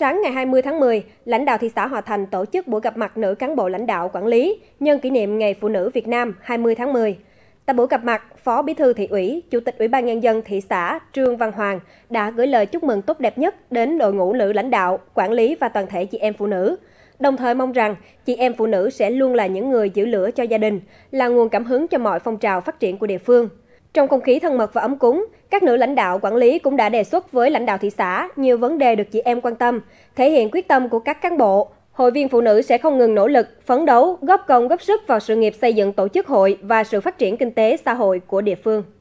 Sáng ngày 20 tháng 10, lãnh đạo thị xã Hòa Thành tổ chức buổi gặp mặt nữ cán bộ lãnh đạo quản lý nhân kỷ niệm Ngày Phụ nữ Việt Nam 20 tháng 10. Tại buổi gặp mặt, Phó Bí thư thị ủy, Chủ tịch Ủy ban nhân dân thị xã Trương Văn Hoàng đã gửi lời chúc mừng tốt đẹp nhất đến đội ngũ nữ lãnh đạo, quản lý và toàn thể chị em phụ nữ. Đồng thời mong rằng chị em phụ nữ sẽ luôn là những người giữ lửa cho gia đình, là nguồn cảm hứng cho mọi phong trào phát triển của địa phương. Trong không khí thân mật và ấm cúng, các nữ lãnh đạo quản lý cũng đã đề xuất với lãnh đạo thị xã nhiều vấn đề được chị em quan tâm, thể hiện quyết tâm của các cán bộ. Hội viên phụ nữ sẽ không ngừng nỗ lực, phấn đấu, góp công góp sức vào sự nghiệp xây dựng tổ chức hội và sự phát triển kinh tế xã hội của địa phương.